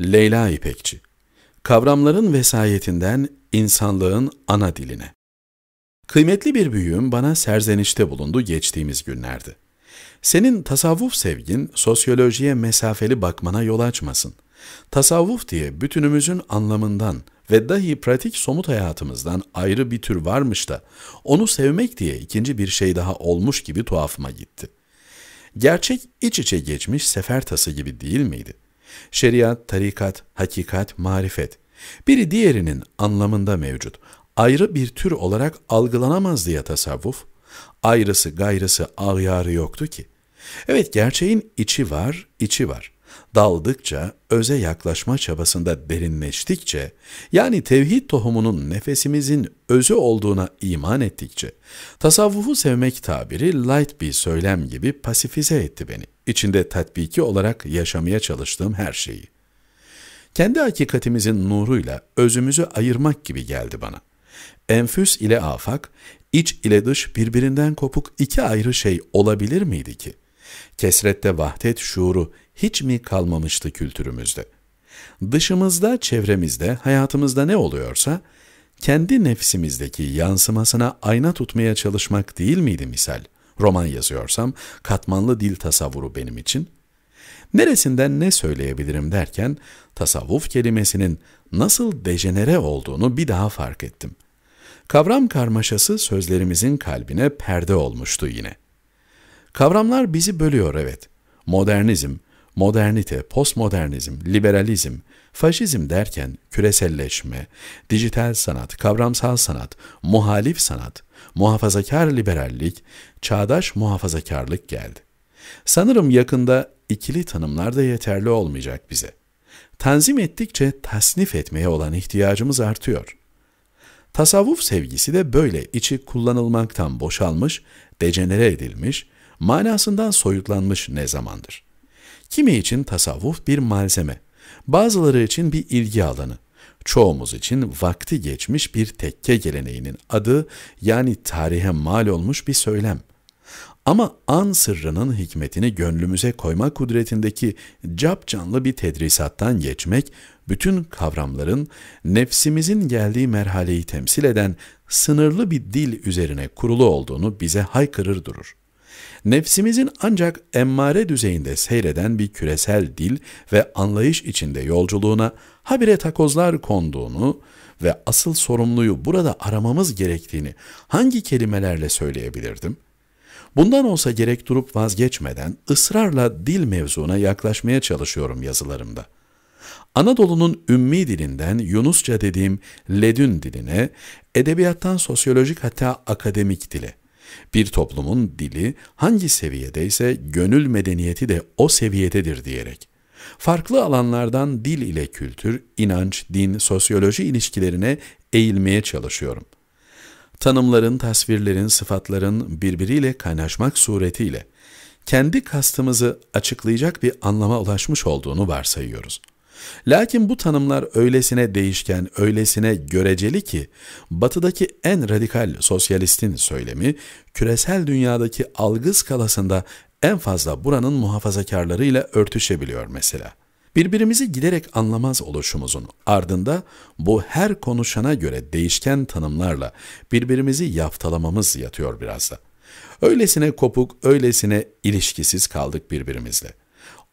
Leyla İpekçi Kavramların vesayetinden insanlığın ana diline. Kıymetli bir büyüğüm bana serzenişte bulundu geçtiğimiz günlerde. Senin tasavvuf sevgin sosyolojiye mesafeli bakmana yol açmasın. Tasavvuf diye bütünümüzün anlamından ve dahi pratik somut hayatımızdan ayrı bir tür varmış da onu sevmek diye ikinci bir şey daha olmuş gibi tuhafıma gitti. Gerçek iç içe geçmiş sefer tası gibi değil miydi?'' Şeriat, tarikat, hakikat, marifet. Biri diğerinin anlamında mevcut. Ayrı bir tür olarak algılanamaz diye tasavvuf. Ayrısı gayrısı ağyarı yoktu ki. Evet gerçeğin içi var, içi var. Daldıkça, öze yaklaşma çabasında derinleştikçe, yani tevhid tohumunun nefesimizin özü olduğuna iman ettikçe, tasavvufu sevmek tabiri light bir söylem gibi pasifize etti beni içinde tatbiki olarak yaşamaya çalıştığım her şeyi. Kendi hakikatimizin nuruyla özümüzü ayırmak gibi geldi bana. Enfüs ile afak, iç ile dış birbirinden kopuk iki ayrı şey olabilir miydi ki? Kesrette vahdet şuuru hiç mi kalmamıştı kültürümüzde? Dışımızda, çevremizde, hayatımızda ne oluyorsa, kendi nefsimizdeki yansımasına ayna tutmaya çalışmak değil miydi misal?'' roman yazıyorsam katmanlı dil tasavvuru benim için. Neresinden ne söyleyebilirim derken tasavvuf kelimesinin nasıl dejenere olduğunu bir daha fark ettim. Kavram karmaşası sözlerimizin kalbine perde olmuştu yine. Kavramlar bizi bölüyor evet. Modernizm, modernite, postmodernizm, liberalizm, faşizm derken küreselleşme, dijital sanat, kavramsal sanat, muhalif sanat, muhafazakar liberallik, çağdaş muhafazakarlık geldi. Sanırım yakında ikili tanımlar da yeterli olmayacak bize. Tanzim ettikçe tasnif etmeye olan ihtiyacımız artıyor. Tasavvuf sevgisi de böyle içi kullanılmaktan boşalmış, dejenere edilmiş, manasından soyutlanmış ne zamandır. Kimi için tasavvuf bir malzeme, bazıları için bir ilgi alanı, çoğumuz için vakti geçmiş bir tekke geleneğinin adı yani tarihe mal olmuş bir söylem. Ama an sırrının hikmetini gönlümüze koyma kudretindeki cap canlı bir tedrisattan geçmek, bütün kavramların nefsimizin geldiği merhaleyi temsil eden sınırlı bir dil üzerine kurulu olduğunu bize haykırır durur. Nefsimizin ancak emmare düzeyinde seyreden bir küresel dil ve anlayış içinde yolculuğuna habire takozlar konduğunu ve asıl sorumluyu burada aramamız gerektiğini hangi kelimelerle söyleyebilirdim? Bundan olsa gerek durup vazgeçmeden ısrarla dil mevzuna yaklaşmaya çalışıyorum yazılarımda. Anadolu'nun ümmi dilinden Yunusça dediğim ledün diline, edebiyattan sosyolojik hatta akademik dile, bir toplumun dili hangi seviyedeyse gönül medeniyeti de o seviyededir diyerek. Farklı alanlardan dil ile kültür, inanç, din, sosyoloji ilişkilerine eğilmeye çalışıyorum. Tanımların, tasvirlerin, sıfatların birbiriyle kaynaşmak suretiyle kendi kastımızı açıklayacak bir anlama ulaşmış olduğunu varsayıyoruz.'' Lakin bu tanımlar öylesine değişken, öylesine göreceli ki batıdaki en radikal sosyalistin söylemi küresel dünyadaki algı skalasında en fazla buranın muhafazakarlarıyla örtüşebiliyor mesela. Birbirimizi giderek anlamaz oluşumuzun ardında bu her konuşana göre değişken tanımlarla birbirimizi yaftalamamız yatıyor biraz da. Öylesine kopuk, öylesine ilişkisiz kaldık birbirimizle.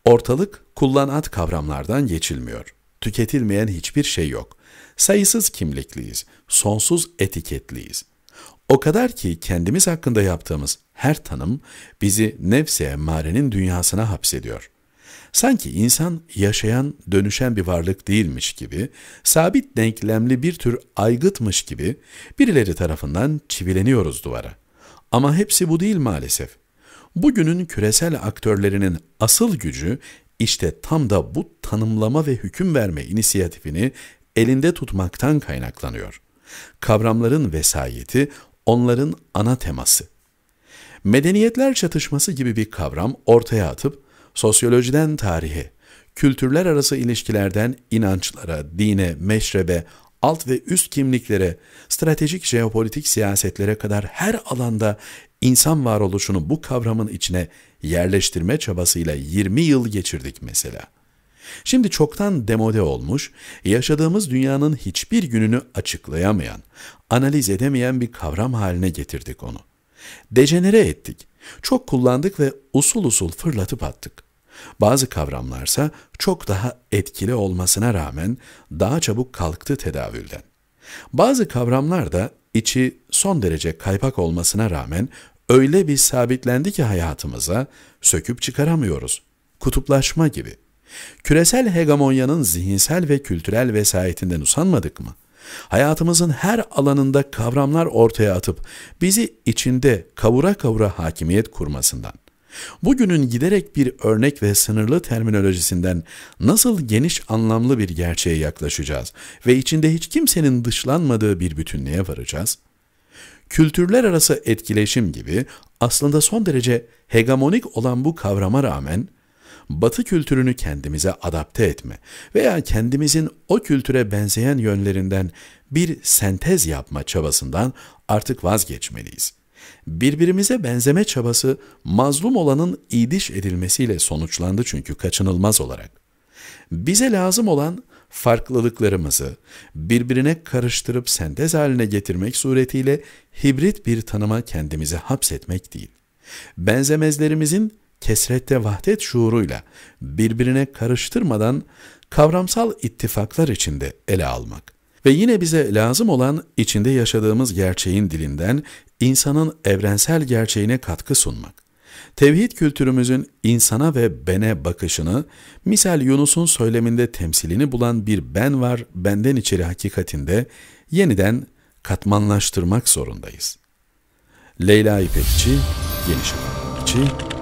Ortalık kullanat kavramlardan geçilmiyor. Tüketilmeyen hiçbir şey yok. Sayısız kimlikliyiz, sonsuz etiketliyiz. O kadar ki kendimiz hakkında yaptığımız her tanım bizi nefse emmarenin dünyasına hapsediyor. Sanki insan yaşayan, dönüşen bir varlık değilmiş gibi, sabit denklemli bir tür aygıtmış gibi birileri tarafından çivileniyoruz duvara. Ama hepsi bu değil maalesef. Bugünün küresel aktörlerinin asıl gücü işte tam da bu tanımlama ve hüküm verme inisiyatifini elinde tutmaktan kaynaklanıyor. Kavramların vesayeti onların ana teması. Medeniyetler çatışması gibi bir kavram ortaya atıp sosyolojiden tarihe, kültürler arası ilişkilerden inançlara, dine, meşrebe, alt ve üst kimliklere, stratejik jeopolitik siyasetlere kadar her alanda insan varoluşunu bu kavramın içine yerleştirme çabasıyla 20 yıl geçirdik mesela. Şimdi çoktan demode olmuş, yaşadığımız dünyanın hiçbir gününü açıklayamayan, analiz edemeyen bir kavram haline getirdik onu. Dejenere ettik, çok kullandık ve usul usul fırlatıp attık. Bazı kavramlarsa çok daha etkili olmasına rağmen daha çabuk kalktı tedavülden. Bazı kavramlar da içi son derece kaypak olmasına rağmen öyle bir sabitlendi ki hayatımıza söküp çıkaramıyoruz. Kutuplaşma gibi. Küresel hegemonyanın zihinsel ve kültürel vesayetinden usanmadık mı? Hayatımızın her alanında kavramlar ortaya atıp bizi içinde kavura kavura hakimiyet kurmasından. Bugünün giderek bir örnek ve sınırlı terminolojisinden nasıl geniş anlamlı bir gerçeğe yaklaşacağız ve içinde hiç kimsenin dışlanmadığı bir bütünlüğe varacağız? Kültürler arası etkileşim gibi aslında son derece hegemonik olan bu kavrama rağmen Batı kültürünü kendimize adapte etme veya kendimizin o kültüre benzeyen yönlerinden bir sentez yapma çabasından artık vazgeçmeliyiz. Birbirimize benzeme çabası mazlum olanın idiş edilmesiyle sonuçlandı çünkü kaçınılmaz olarak. Bize lazım olan farklılıklarımızı birbirine karıştırıp sentez haline getirmek suretiyle hibrit bir tanıma kendimizi hapsetmek değil. Benzemezlerimizin kesrette vahdet şuuruyla birbirine karıştırmadan kavramsal ittifaklar içinde ele almak. Ve yine bize lazım olan içinde yaşadığımız gerçeğin dilinden insanın evrensel gerçeğine katkı sunmak. Tevhid kültürümüzün insana ve bene bakışını, misal Yunus'un söyleminde temsilini bulan bir ben var, benden içeri hakikatinde yeniden katmanlaştırmak zorundayız. Leyla İpekçi, Geniş Şafak İpekçi,